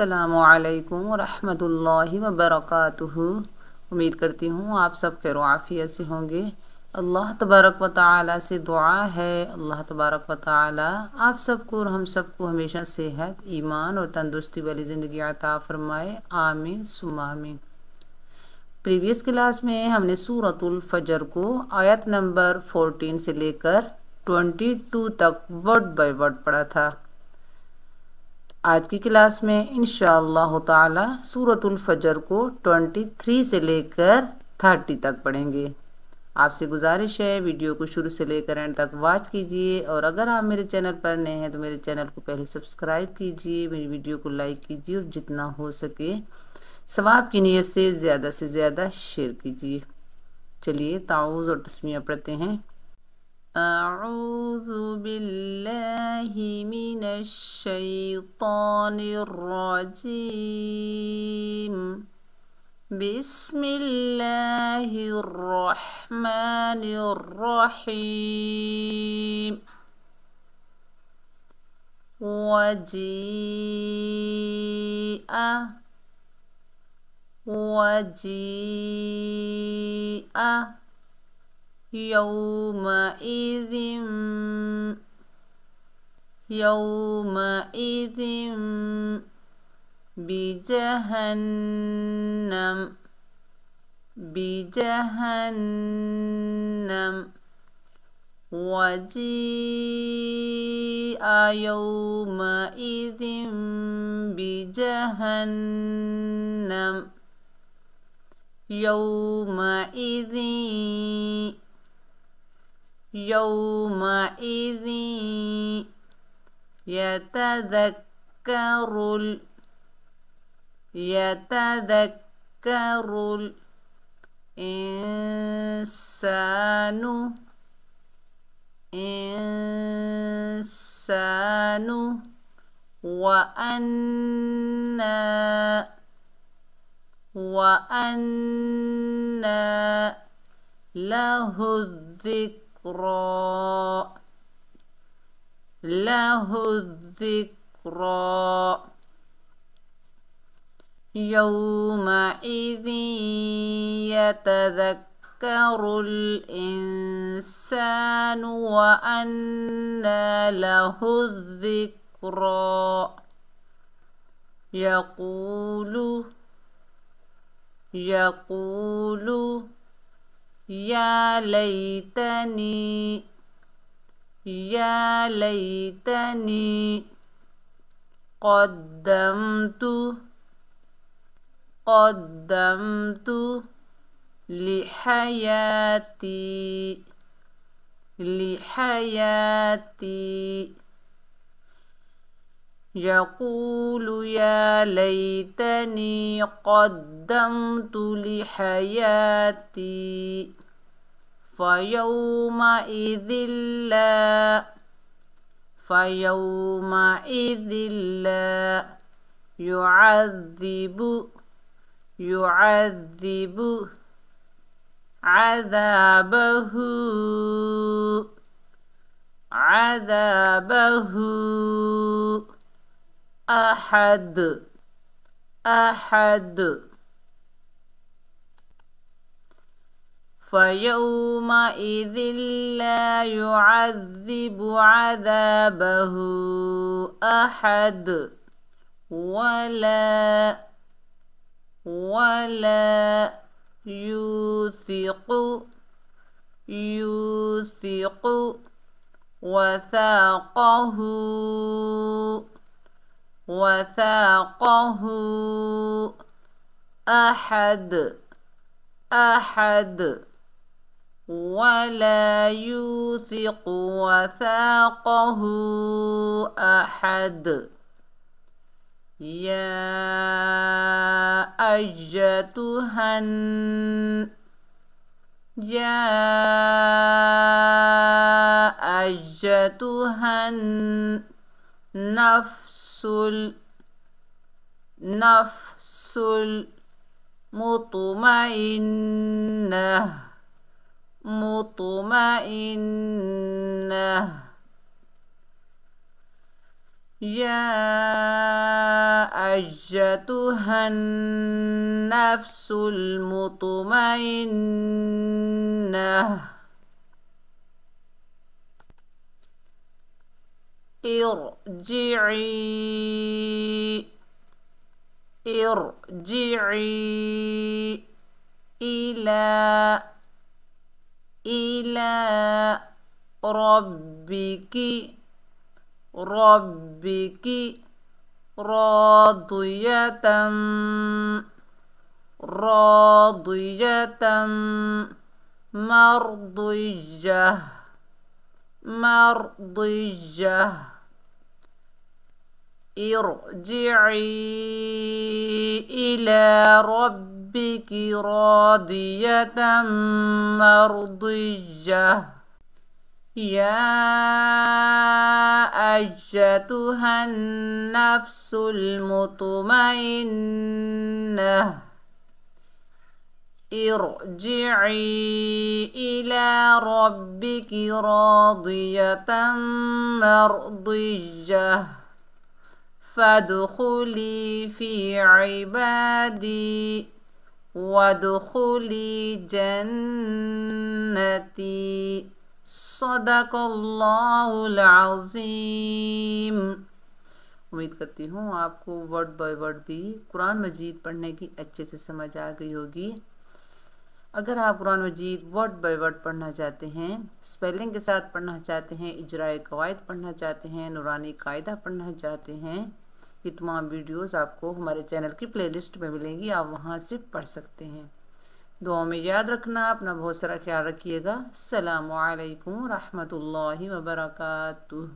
असलकम वरहमल वबरक उम्मीद करती हूँ आप सब खैर आफिया से होंगे अल्लाह तबारक व ताली से दुआ है अल्लाह तबारक व ताली आप सबको और हम सबको हमेशा सेहत ईमान और तंदुरुस्ती वाली ज़िंदगी आता फ़रमाए आमीन सुमामीन प्रीवियस क्लास में हमने सूरतुल्फ़जर को आयत नंबर फोरटीन से लेकर ट्वेंटी टू तक वर्ड बाई वर्ड पढ़ा था आज की क्लास में इन ताला सूरतुल फजर को 23 से लेकर 30 तक पढ़ेंगे आपसे गुजारिश है वीडियो को शुरू से लेकर एंड तक वॉच कीजिए और अगर आप मेरे चैनल पर नए हैं तो मेरे चैनल को पहले सब्सक्राइब कीजिए मेरी वीडियो को लाइक कीजिए और जितना हो सके सवाब की नीयत से ज़्यादा से ज़्यादा शेयर कीजिए चलिए ताउज़ और तस्वीर पढ़ते हैं أعوذ بالله من الشيطان الرجيم بسم الله الرحمن الرحيم وجيء وجيء يومئذ يومئذ بجهنم بجهنم وجيء يومئذ بجهنم يومئذ يومئذ يتذكر ال يتذكر الإنسان إنسان وأنا وأنا له الذكر الذكرى له الذكرى يومئذ يتذكر الإنسان وأنى له الذكرى يقول يقول يا ليتني يا ليتني قدمت قدمت لحياتي لحياتي يقول يا ليتني قدمت لحياتي فيومئذ لا فيومئذ لا يعذب يعذب عذابه عذابه أحد أحد فيومئذ لا يعذب عذابه أحد ولا ولا يوثق يوثق وثاقه وثاقه أحد أحد ولا يوثق وثاقه أحد يا أيتها يا أيتها نفس نفس المطمئنة مطمئنة يا أجتها النفس المطمئنة ارجعي ارجعي إلى إلى ربك ربك راضية راضية مرضية مرضية ارجعي إلى ربك راضية مرضية يا أيتها النفس المطمئنة ارجعي إلى ربك راضية مرضية فادخلي في عبادي وادخلي جنتي صدق الله العظيم उम्मीद करती हूँ आपको वर्ड बाय वर्ड भी कुरान मजीद पढ़ने की अच्छे से समझ आ गई होगी अगर आप Quran Majeed word by word पढ़ना चाहते हैं स्पेलिंग के साथ पढ़ना चाहते हैं इजराए कवायद पढ़ना चाहते हैं नुरानी कायदा पढ़ना चाहते हैं ये तमाम वीडियोस आपको हमारे चैनल की प्लेलिस्ट में मिलेंगी आप वहाँ से पढ़ सकते हैं दुआ में याद रखना अपना बहुत सारा ख्याल रखिएगा अल्लाम रहमतुल्लाहि वबरकू